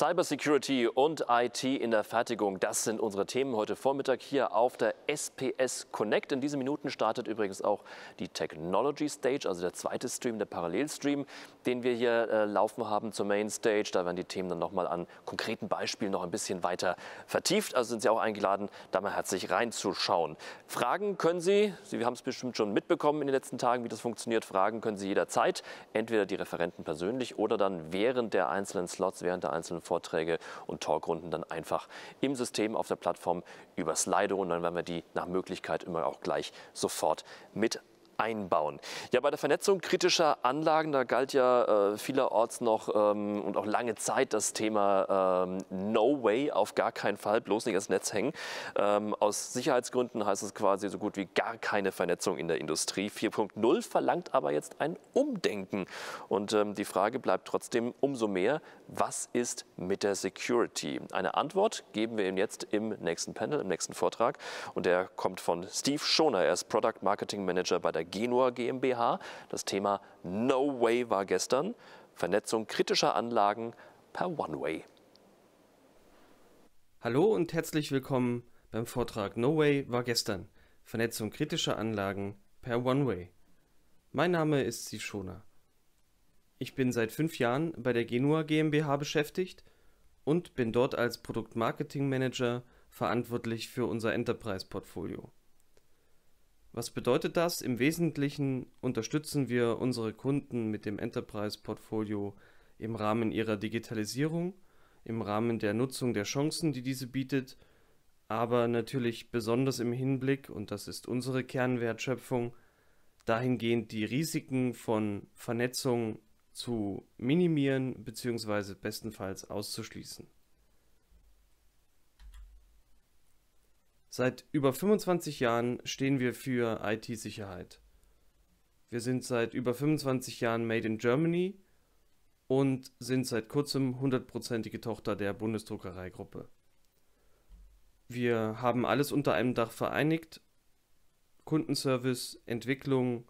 Cybersecurity und IT in der Fertigung, das sind unsere Themen heute Vormittag hier auf der SPS Connect. In diesen Minuten startet übrigens auch die Technology Stage, also der zweite Stream, der Parallelstream, den wir hier äh, laufen haben zur Main Stage. Da werden die Themen dann nochmal an konkreten Beispielen noch ein bisschen weiter vertieft. Also sind Sie auch eingeladen, da mal herzlich reinzuschauen. Fragen können Sie, Sie haben es bestimmt schon mitbekommen in den letzten Tagen, wie das funktioniert. Fragen können Sie jederzeit, entweder die Referenten persönlich oder dann während der einzelnen Slots, während der einzelnen Vorträge und Talkrunden dann einfach im System auf der Plattform über Slido und dann werden wir die nach Möglichkeit immer auch gleich sofort mit einbauen. Ja, bei der Vernetzung kritischer Anlagen, da galt ja äh, vielerorts noch ähm, und auch lange Zeit das Thema ähm, No Way, auf gar keinen Fall, bloß nicht ins Netz hängen. Ähm, aus Sicherheitsgründen heißt es quasi so gut wie gar keine Vernetzung in der Industrie. 4.0 verlangt aber jetzt ein Umdenken. Und ähm, die Frage bleibt trotzdem umso mehr, was ist mit der Security? Eine Antwort geben wir Ihnen jetzt im nächsten Panel, im nächsten Vortrag. Und der kommt von Steve Schoner. Er ist Product Marketing Manager bei der Genua GmbH. Das Thema No Way war gestern. Vernetzung kritischer Anlagen per One Way. Hallo und herzlich willkommen beim Vortrag No Way war gestern. Vernetzung kritischer Anlagen per One Way. Mein Name ist Sishona. Ich bin seit fünf Jahren bei der Genua GmbH beschäftigt und bin dort als Produktmarketing Manager verantwortlich für unser Enterprise-Portfolio. Was bedeutet das? Im Wesentlichen unterstützen wir unsere Kunden mit dem Enterprise-Portfolio im Rahmen ihrer Digitalisierung, im Rahmen der Nutzung der Chancen, die diese bietet, aber natürlich besonders im Hinblick, und das ist unsere Kernwertschöpfung, dahingehend die Risiken von Vernetzung zu minimieren bzw. bestenfalls auszuschließen. Seit über 25 Jahren stehen wir für IT-Sicherheit. Wir sind seit über 25 Jahren Made in Germany und sind seit kurzem hundertprozentige Tochter der Bundesdruckereigruppe. Wir haben alles unter einem Dach vereinigt. Kundenservice, Entwicklung,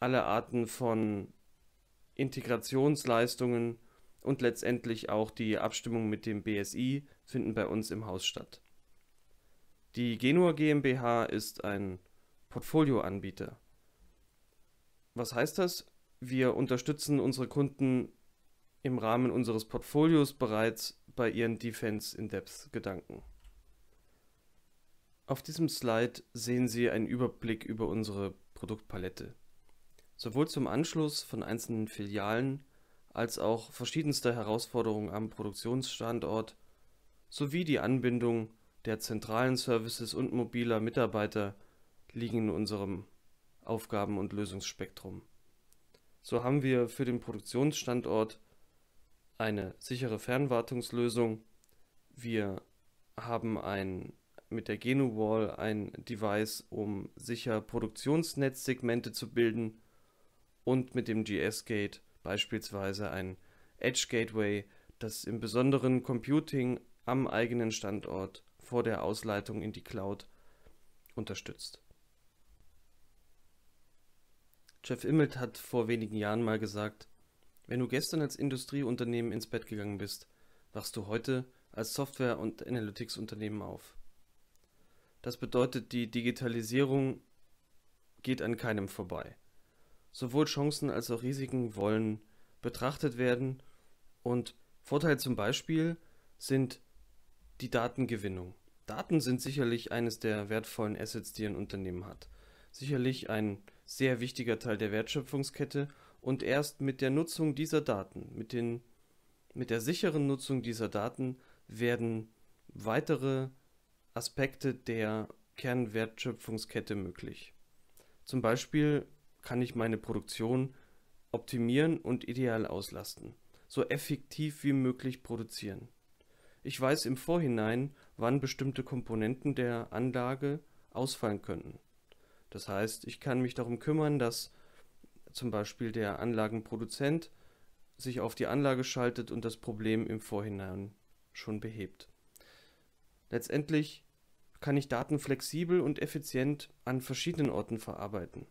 alle Arten von Integrationsleistungen und letztendlich auch die Abstimmung mit dem BSI finden bei uns im Haus statt. Die Genua GmbH ist ein Portfolioanbieter. Was heißt das? Wir unterstützen unsere Kunden im Rahmen unseres Portfolios bereits bei ihren Defense in Depth Gedanken. Auf diesem Slide sehen Sie einen Überblick über unsere Produktpalette. Sowohl zum Anschluss von einzelnen Filialen als auch verschiedenster Herausforderungen am Produktionsstandort sowie die Anbindung der zentralen Services und mobiler Mitarbeiter liegen in unserem Aufgaben- und Lösungsspektrum. So haben wir für den Produktionsstandort eine sichere Fernwartungslösung. Wir haben ein, mit der GenuWall ein Device, um sicher Produktionsnetzsegmente zu bilden und mit dem GS-Gate beispielsweise ein Edge Gateway, das im besonderen Computing am eigenen Standort vor der Ausleitung in die Cloud unterstützt. Jeff Immelt hat vor wenigen Jahren mal gesagt, wenn du gestern als Industrieunternehmen ins Bett gegangen bist, wachst du heute als Software- und Analytics-Unternehmen auf. Das bedeutet, die Digitalisierung geht an keinem vorbei. Sowohl Chancen als auch Risiken wollen betrachtet werden und Vorteil zum Beispiel sind die Datengewinnung. Daten sind sicherlich eines der wertvollen Assets, die ein Unternehmen hat. Sicherlich ein sehr wichtiger Teil der Wertschöpfungskette und erst mit der Nutzung dieser Daten, mit, den, mit der sicheren Nutzung dieser Daten werden weitere Aspekte der Kernwertschöpfungskette möglich. Zum Beispiel kann ich meine Produktion optimieren und ideal auslasten, so effektiv wie möglich produzieren. Ich weiß im Vorhinein, wann bestimmte Komponenten der Anlage ausfallen könnten. Das heißt, ich kann mich darum kümmern, dass zum Beispiel der Anlagenproduzent sich auf die Anlage schaltet und das Problem im Vorhinein schon behebt. Letztendlich kann ich Daten flexibel und effizient an verschiedenen Orten verarbeiten.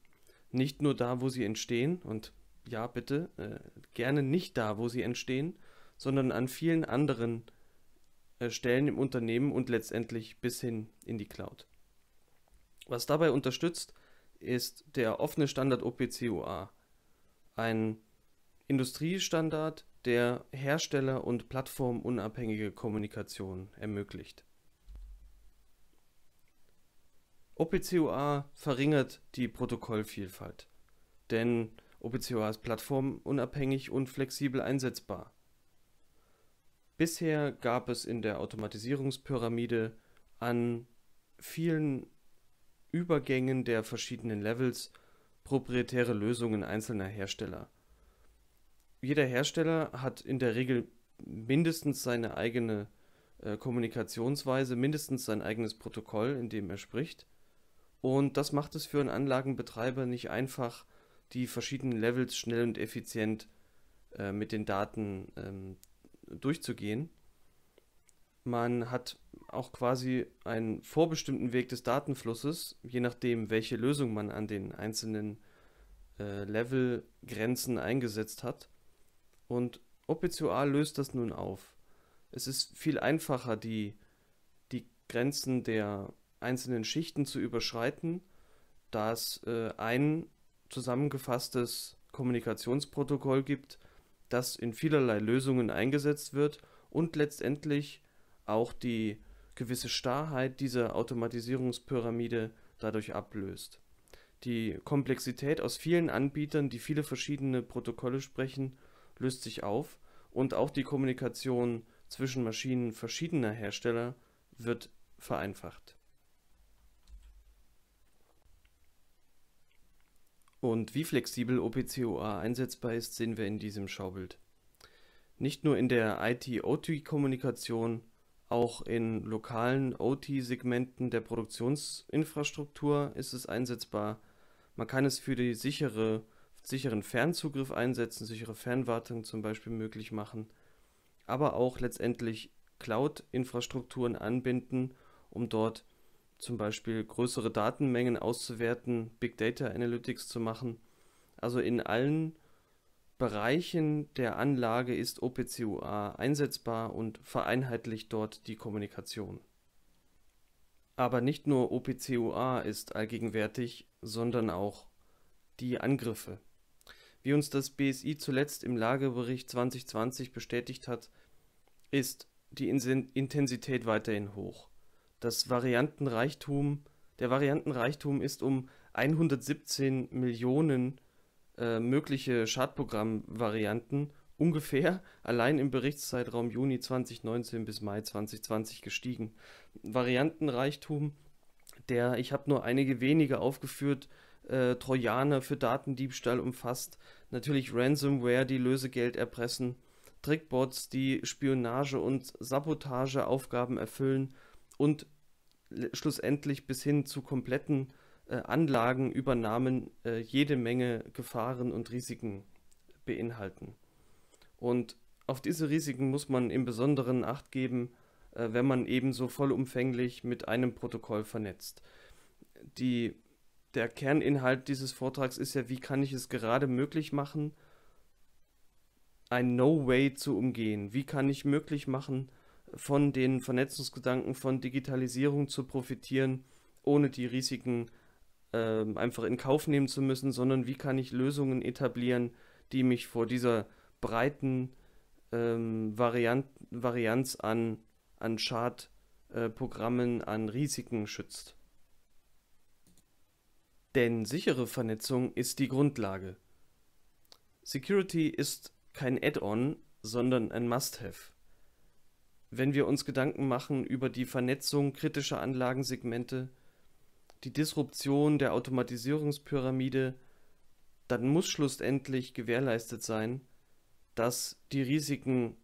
Nicht nur da, wo sie entstehen, und ja bitte, äh, gerne nicht da, wo sie entstehen, sondern an vielen anderen Orten. Äh, Stellen im Unternehmen und letztendlich bis hin in die Cloud. Was dabei unterstützt, ist der offene Standard OPC-UA, ein Industriestandard, der hersteller- und plattformunabhängige Kommunikation ermöglicht. OPC-UA verringert die Protokollvielfalt, denn OPC-UA ist plattformunabhängig und flexibel einsetzbar. Bisher gab es in der Automatisierungspyramide an vielen Übergängen der verschiedenen Levels proprietäre Lösungen einzelner Hersteller. Jeder Hersteller hat in der Regel mindestens seine eigene äh, Kommunikationsweise, mindestens sein eigenes Protokoll, in dem er spricht. Und das macht es für einen Anlagenbetreiber nicht einfach, die verschiedenen Levels schnell und effizient äh, mit den Daten ähm, durchzugehen. Man hat auch quasi einen vorbestimmten Weg des Datenflusses, je nachdem, welche Lösung man an den einzelnen äh, Levelgrenzen eingesetzt hat. Und OpenCUA löst das nun auf. Es ist viel einfacher, die, die Grenzen der einzelnen Schichten zu überschreiten, da es äh, ein zusammengefasstes Kommunikationsprotokoll gibt, das in vielerlei Lösungen eingesetzt wird und letztendlich auch die gewisse Starrheit dieser Automatisierungspyramide dadurch ablöst. Die Komplexität aus vielen Anbietern, die viele verschiedene Protokolle sprechen, löst sich auf und auch die Kommunikation zwischen Maschinen verschiedener Hersteller wird vereinfacht. Und wie flexibel OPCOA einsetzbar ist, sehen wir in diesem Schaubild. Nicht nur in der IT-OT-Kommunikation, auch in lokalen OT-Segmenten der Produktionsinfrastruktur ist es einsetzbar. Man kann es für den sichere, sicheren Fernzugriff einsetzen, sichere Fernwartung zum Beispiel möglich machen, aber auch letztendlich Cloud-Infrastrukturen anbinden, um dort zum Beispiel größere Datenmengen auszuwerten, Big Data Analytics zu machen. Also in allen Bereichen der Anlage ist OPCUA einsetzbar und vereinheitlicht dort die Kommunikation. Aber nicht nur OPCUA ist allgegenwärtig, sondern auch die Angriffe. Wie uns das BSI zuletzt im Lagebericht 2020 bestätigt hat, ist die Intensität weiterhin hoch das Variantenreichtum, der Variantenreichtum ist um 117 Millionen äh, mögliche Schadprogrammvarianten ungefähr allein im Berichtszeitraum Juni 2019 bis Mai 2020 gestiegen. Variantenreichtum, der, ich habe nur einige wenige aufgeführt, äh, Trojaner für Datendiebstahl umfasst, natürlich Ransomware, die Lösegeld erpressen, Trickbots, die Spionage- und Sabotageaufgaben erfüllen und schlussendlich bis hin zu kompletten äh, Anlagenübernahmen äh, jede Menge Gefahren und Risiken beinhalten. Und auf diese Risiken muss man im Besonderen Acht geben, äh, wenn man ebenso vollumfänglich mit einem Protokoll vernetzt. Die, der Kerninhalt dieses Vortrags ist ja, wie kann ich es gerade möglich machen, ein No-Way zu umgehen? Wie kann ich möglich machen, von den Vernetzungsgedanken von Digitalisierung zu profitieren, ohne die Risiken äh, einfach in Kauf nehmen zu müssen, sondern wie kann ich Lösungen etablieren, die mich vor dieser breiten ähm, Variant, Varianz an, an Schadprogrammen, äh, an Risiken schützt. Denn sichere Vernetzung ist die Grundlage. Security ist kein Add-on, sondern ein Must-Have wenn wir uns Gedanken machen über die Vernetzung kritischer Anlagensegmente, die Disruption der Automatisierungspyramide, dann muss schlussendlich gewährleistet sein, dass die Risiken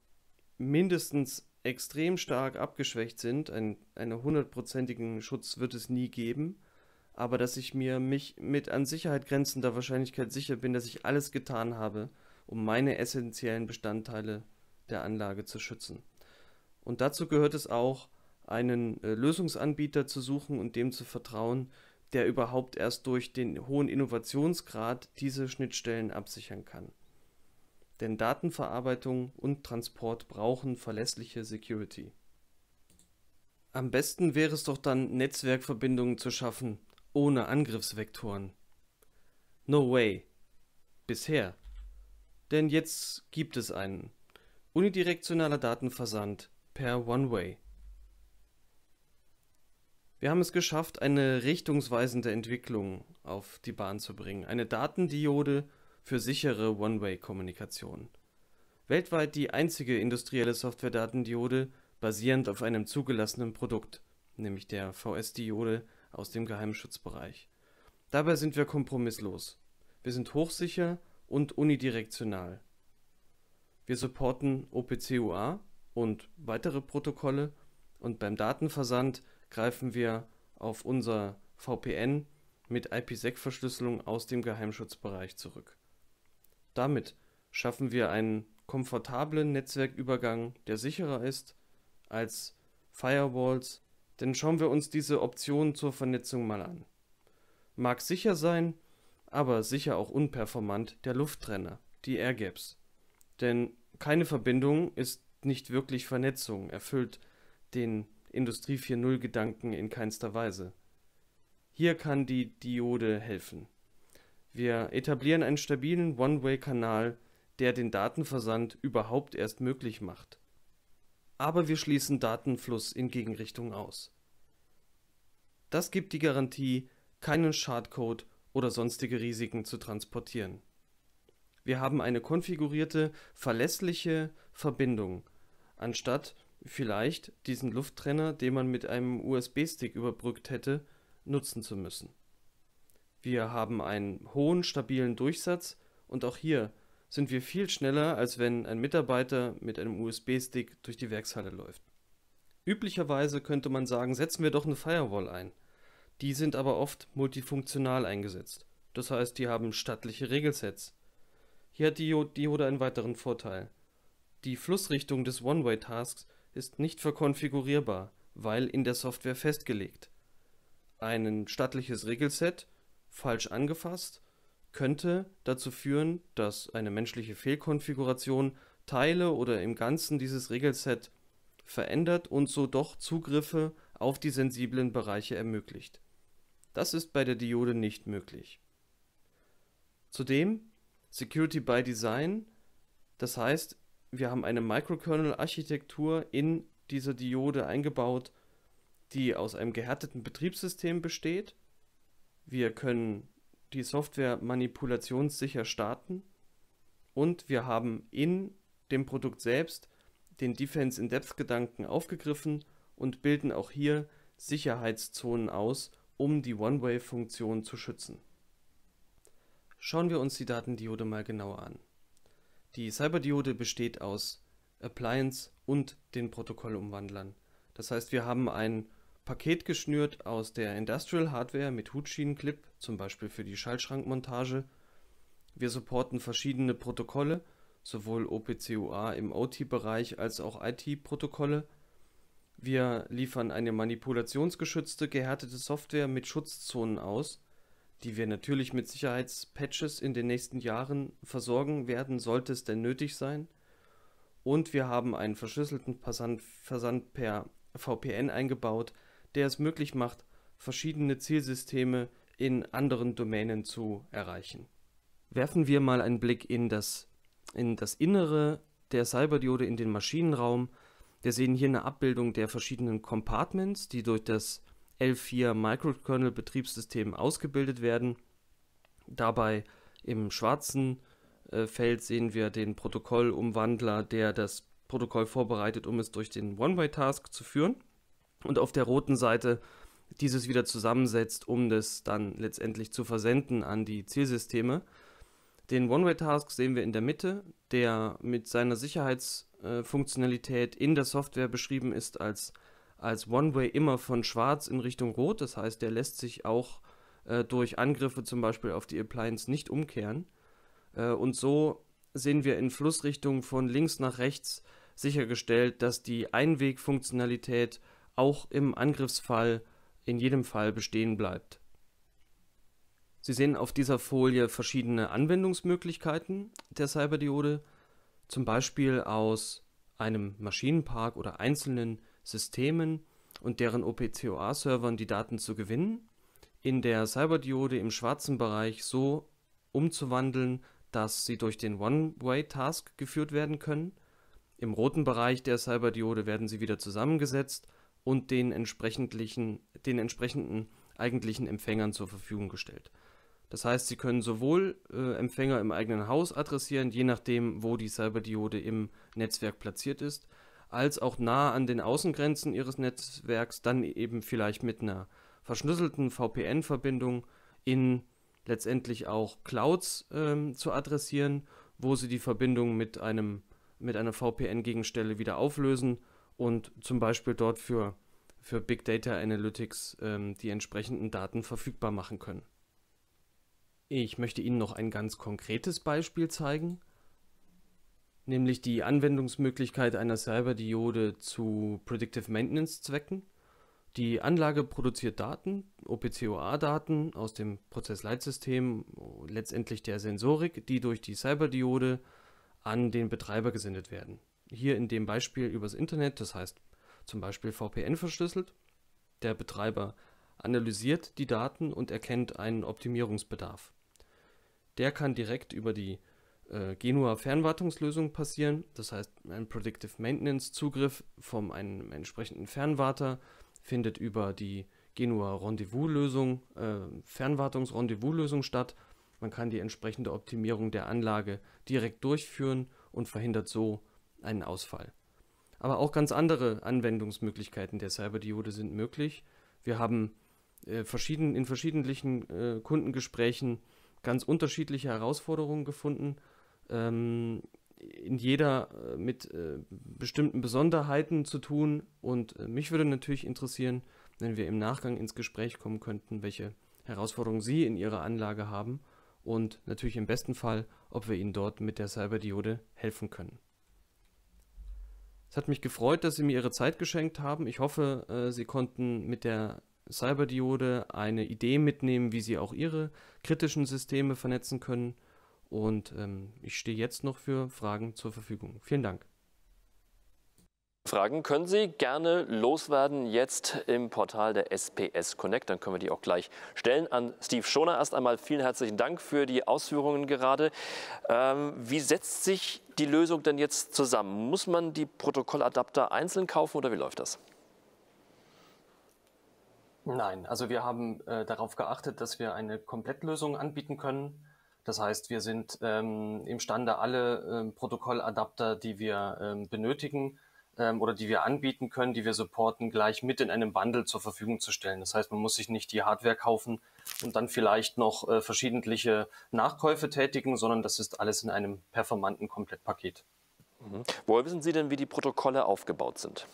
mindestens extrem stark abgeschwächt sind. Ein, einen hundertprozentigen Schutz wird es nie geben, aber dass ich mir mich mit an Sicherheit grenzender Wahrscheinlichkeit sicher bin, dass ich alles getan habe, um meine essentiellen Bestandteile der Anlage zu schützen. Und dazu gehört es auch, einen äh, Lösungsanbieter zu suchen und dem zu vertrauen, der überhaupt erst durch den hohen Innovationsgrad diese Schnittstellen absichern kann. Denn Datenverarbeitung und Transport brauchen verlässliche Security. Am besten wäre es doch dann, Netzwerkverbindungen zu schaffen, ohne Angriffsvektoren. No way. Bisher. Denn jetzt gibt es einen. Unidirektionaler Datenversand per One-Way. Wir haben es geschafft, eine richtungsweisende Entwicklung auf die Bahn zu bringen. Eine Datendiode für sichere One-Way-Kommunikation. Weltweit die einzige industrielle Software-Datendiode basierend auf einem zugelassenen Produkt, nämlich der VS-Diode aus dem Geheimschutzbereich. Dabei sind wir kompromisslos. Wir sind hochsicher und unidirektional. Wir supporten OPC-UA, und weitere Protokolle. Und beim Datenversand greifen wir auf unser VPN mit IPsec-Verschlüsselung aus dem Geheimschutzbereich zurück. Damit schaffen wir einen komfortablen Netzwerkübergang, der sicherer ist als Firewalls. Denn schauen wir uns diese Optionen zur Vernetzung mal an. Mag sicher sein, aber sicher auch unperformant der Lufttrenner, die Airgaps. Denn keine Verbindung ist nicht wirklich Vernetzung, erfüllt den Industrie 4.0 Gedanken in keinster Weise. Hier kann die Diode helfen. Wir etablieren einen stabilen One-Way-Kanal, der den Datenversand überhaupt erst möglich macht. Aber wir schließen Datenfluss in Gegenrichtung aus. Das gibt die Garantie, keinen Schadcode oder sonstige Risiken zu transportieren. Wir haben eine konfigurierte, verlässliche Verbindung anstatt vielleicht diesen Lufttrenner, den man mit einem USB-Stick überbrückt hätte, nutzen zu müssen. Wir haben einen hohen, stabilen Durchsatz und auch hier sind wir viel schneller, als wenn ein Mitarbeiter mit einem USB-Stick durch die Werkshalle läuft. Üblicherweise könnte man sagen, setzen wir doch eine Firewall ein. Die sind aber oft multifunktional eingesetzt. Das heißt, die haben stattliche Regelsets. Hier hat die Diode einen weiteren Vorteil. Die Flussrichtung des One-Way-Tasks ist nicht verkonfigurierbar, weil in der Software festgelegt. Ein stattliches Regelset, falsch angefasst, könnte dazu führen, dass eine menschliche Fehlkonfiguration Teile oder im Ganzen dieses Regelset verändert und so doch Zugriffe auf die sensiblen Bereiche ermöglicht. Das ist bei der Diode nicht möglich. Zudem Security by Design, das heißt, wir haben eine Microkernel-Architektur in diese Diode eingebaut, die aus einem gehärteten Betriebssystem besteht. Wir können die Software manipulationssicher starten und wir haben in dem Produkt selbst den Defense in Depth Gedanken aufgegriffen und bilden auch hier Sicherheitszonen aus, um die One-Way-Funktion zu schützen. Schauen wir uns die Datendiode mal genauer an. Die Cyberdiode besteht aus Appliance und den Protokollumwandlern. Das heißt, wir haben ein Paket geschnürt aus der Industrial Hardware mit Hutschienenclip, zum Beispiel für die Schaltschrankmontage. Wir supporten verschiedene Protokolle, sowohl OPCUA im OT-Bereich als auch IT-Protokolle. Wir liefern eine manipulationsgeschützte, gehärtete Software mit Schutzzonen aus die wir natürlich mit Sicherheitspatches in den nächsten Jahren versorgen werden, sollte es denn nötig sein. Und wir haben einen verschlüsselten Versand, Versand per VPN eingebaut, der es möglich macht, verschiedene Zielsysteme in anderen Domänen zu erreichen. Werfen wir mal einen Blick in das, in das Innere der Cyberdiode, in den Maschinenraum. Wir sehen hier eine Abbildung der verschiedenen Compartments, die durch das L4 Microkernel Betriebssystem ausgebildet werden. Dabei im schwarzen äh, Feld sehen wir den Protokollumwandler, der das Protokoll vorbereitet, um es durch den One-Way-Task zu führen. Und auf der roten Seite dieses wieder zusammensetzt, um das dann letztendlich zu versenden an die Zielsysteme. Den One-Way-Task sehen wir in der Mitte, der mit seiner Sicherheitsfunktionalität äh, in der Software beschrieben ist als als One-Way immer von Schwarz in Richtung Rot. Das heißt, der lässt sich auch äh, durch Angriffe zum Beispiel auf die Appliance nicht umkehren. Äh, und so sehen wir in Flussrichtung von links nach rechts sichergestellt, dass die Einwegfunktionalität auch im Angriffsfall in jedem Fall bestehen bleibt. Sie sehen auf dieser Folie verschiedene Anwendungsmöglichkeiten der Cyberdiode, zum Beispiel aus einem Maschinenpark oder einzelnen Systemen und deren OPCOA-Servern die Daten zu gewinnen, in der Cyberdiode im schwarzen Bereich so umzuwandeln, dass sie durch den One-Way-Task geführt werden können. Im roten Bereich der Cyberdiode werden sie wieder zusammengesetzt und den, entsprechenden, den entsprechenden eigentlichen Empfängern zur Verfügung gestellt. Das heißt, sie können sowohl äh, Empfänger im eigenen Haus adressieren, je nachdem, wo die Cyberdiode im Netzwerk platziert ist, als auch nah an den Außengrenzen ihres Netzwerks dann eben vielleicht mit einer verschlüsselten VPN-Verbindung in letztendlich auch Clouds ähm, zu adressieren, wo sie die Verbindung mit einem mit einer VPN-Gegenstelle wieder auflösen und zum Beispiel dort für, für Big Data Analytics ähm, die entsprechenden Daten verfügbar machen können. Ich möchte Ihnen noch ein ganz konkretes Beispiel zeigen, nämlich die Anwendungsmöglichkeit einer Cyberdiode zu Predictive Maintenance Zwecken. Die Anlage produziert Daten, OPCOA-Daten aus dem Prozessleitsystem, letztendlich der Sensorik, die durch die Cyberdiode an den Betreiber gesendet werden. Hier in dem Beispiel übers Internet, das heißt zum Beispiel VPN verschlüsselt. Der Betreiber analysiert die Daten und erkennt einen Optimierungsbedarf. Der kann direkt über die äh, Genua-Fernwartungslösung passieren. Das heißt, ein Predictive Maintenance-Zugriff von einem entsprechenden Fernwarter findet über die Genua-Rendezvous-Lösung, äh, Fernwartungs-Rendezvous-Lösung statt. Man kann die entsprechende Optimierung der Anlage direkt durchführen und verhindert so einen Ausfall. Aber auch ganz andere Anwendungsmöglichkeiten der Cyberdiode sind möglich. Wir haben äh, verschieden, in verschiedenen äh, Kundengesprächen ganz unterschiedliche Herausforderungen gefunden ähm, in jeder äh, mit äh, bestimmten Besonderheiten zu tun. Und äh, mich würde natürlich interessieren, wenn wir im Nachgang ins Gespräch kommen könnten, welche Herausforderungen Sie in Ihrer Anlage haben und natürlich im besten Fall, ob wir Ihnen dort mit der Cyberdiode helfen können. Es hat mich gefreut, dass Sie mir Ihre Zeit geschenkt haben. Ich hoffe, äh, Sie konnten mit der Cyberdiode eine Idee mitnehmen, wie Sie auch Ihre kritischen Systeme vernetzen können. Und ähm, ich stehe jetzt noch für Fragen zur Verfügung. Vielen Dank. Fragen können Sie gerne loswerden jetzt im Portal der SPS Connect. Dann können wir die auch gleich stellen. An Steve Schoner erst einmal vielen herzlichen Dank für die Ausführungen gerade. Ähm, wie setzt sich die Lösung denn jetzt zusammen? Muss man die Protokolladapter einzeln kaufen oder wie läuft das? Nein, also wir haben äh, darauf geachtet, dass wir eine Komplettlösung anbieten können das heißt, wir sind ähm, imstande, alle ähm, Protokolladapter, die wir ähm, benötigen ähm, oder die wir anbieten können, die wir supporten, gleich mit in einem Bundle zur Verfügung zu stellen. Das heißt, man muss sich nicht die Hardware kaufen und dann vielleicht noch äh, verschiedentliche Nachkäufe tätigen, sondern das ist alles in einem performanten Komplettpaket. Mhm. Woher wissen Sie denn, wie die Protokolle aufgebaut sind?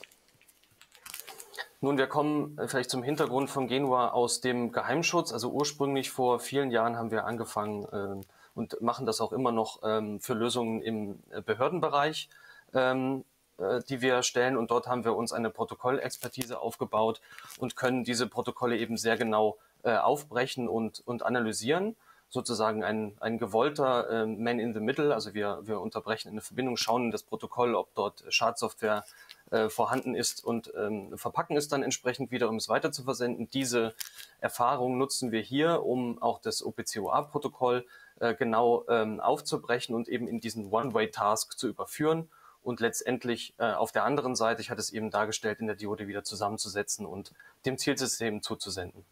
Nun, wir kommen äh, vielleicht zum Hintergrund von Genua aus dem Geheimschutz. Also ursprünglich vor vielen Jahren haben wir angefangen äh, und machen das auch immer noch ähm, für Lösungen im äh, Behördenbereich, ähm, äh, die wir stellen. Und dort haben wir uns eine Protokollexpertise aufgebaut und können diese Protokolle eben sehr genau äh, aufbrechen und, und analysieren. Sozusagen ein, ein gewollter ähm, Man in the Middle. Also wir, wir unterbrechen eine Verbindung, schauen in das Protokoll, ob dort Schadsoftware äh, vorhanden ist und ähm, verpacken es dann entsprechend wieder, um es weiter zu versenden. Diese Erfahrung nutzen wir hier, um auch das OPCOA-Protokoll äh, genau ähm, aufzubrechen und eben in diesen One-Way-Task zu überführen und letztendlich äh, auf der anderen Seite, ich hatte es eben dargestellt, in der Diode wieder zusammenzusetzen und dem Zielsystem zuzusenden.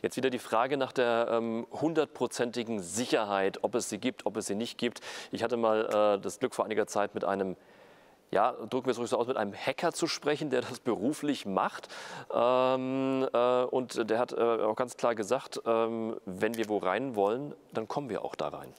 Jetzt wieder die Frage nach der ähm, hundertprozentigen ähm, Sicherheit, ob es sie gibt, ob es sie nicht gibt. Ich hatte mal äh, das Glück vor einiger Zeit mit einem ja, drücken wir es ruhig so aus, mit einem Hacker zu sprechen, der das beruflich macht. Ähm, äh, und der hat äh, auch ganz klar gesagt, ähm, wenn wir wo rein wollen, dann kommen wir auch da rein.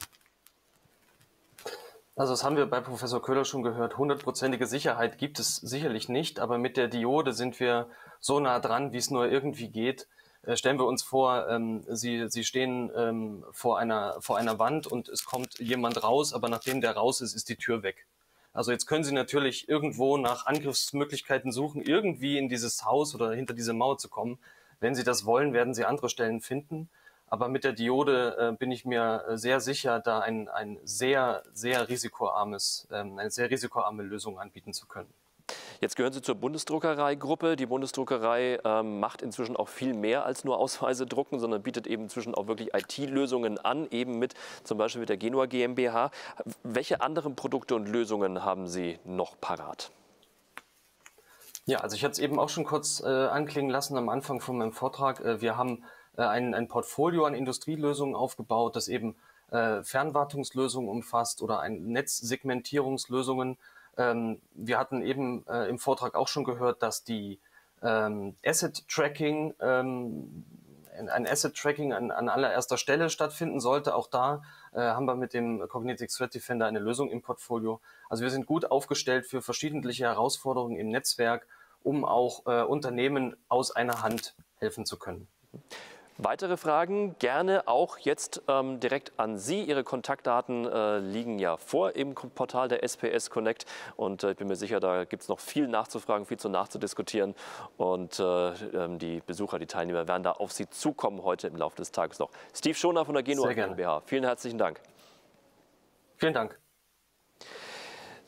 Also das haben wir bei Professor Köhler schon gehört. Hundertprozentige Sicherheit gibt es sicherlich nicht, aber mit der Diode sind wir so nah dran, wie es nur irgendwie geht. Äh, stellen wir uns vor, ähm, Sie, Sie stehen ähm, vor, einer, vor einer Wand und es kommt jemand raus, aber nachdem der raus ist, ist die Tür weg. Also jetzt können sie natürlich irgendwo nach Angriffsmöglichkeiten suchen, irgendwie in dieses Haus oder hinter diese Mauer zu kommen. Wenn sie das wollen, werden sie andere Stellen finden. Aber mit der Diode äh, bin ich mir äh, sehr sicher, da ein, ein sehr, sehr risikoarmes, ähm, eine sehr risikoarme Lösung anbieten zu können. Jetzt gehören Sie zur Bundesdruckereigruppe. Die Bundesdruckerei ähm, macht inzwischen auch viel mehr als nur Ausweise drucken, sondern bietet eben inzwischen auch wirklich IT-Lösungen an, eben mit zum Beispiel mit der Genua GmbH. Welche anderen Produkte und Lösungen haben Sie noch parat? Ja, also ich hatte es eben auch schon kurz äh, anklingen lassen am Anfang von meinem Vortrag. Äh, wir haben äh, ein, ein Portfolio an Industrielösungen aufgebaut, das eben äh, Fernwartungslösungen umfasst oder ein Netzsegmentierungslösungen. Äh, ähm, wir hatten eben äh, im Vortrag auch schon gehört, dass die ähm, Asset Tracking, ähm, ein Asset Tracking an, an, allererster Stelle stattfinden sollte. Auch da äh, haben wir mit dem Cognitive Threat Defender eine Lösung im Portfolio. Also wir sind gut aufgestellt für verschiedene Herausforderungen im Netzwerk, um auch äh, Unternehmen aus einer Hand helfen zu können. Mhm. Weitere Fragen gerne auch jetzt ähm, direkt an Sie. Ihre Kontaktdaten äh, liegen ja vor im Portal der SPS Connect. Und äh, ich bin mir sicher, da gibt es noch viel nachzufragen, viel zu nachzudiskutieren. Und äh, ähm, die Besucher, die Teilnehmer werden da auf Sie zukommen heute im Laufe des Tages noch. Steve Schoner von der Genua GmbH, vielen herzlichen Dank. Vielen Dank.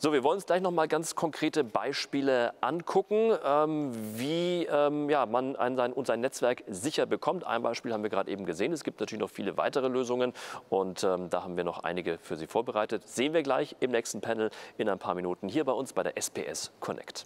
So, wir wollen uns gleich noch mal ganz konkrete Beispiele angucken, ähm, wie ähm, ja, man ein, sein, und sein Netzwerk sicher bekommt. Ein Beispiel haben wir gerade eben gesehen. Es gibt natürlich noch viele weitere Lösungen und ähm, da haben wir noch einige für Sie vorbereitet. Sehen wir gleich im nächsten Panel in ein paar Minuten hier bei uns bei der SPS Connect.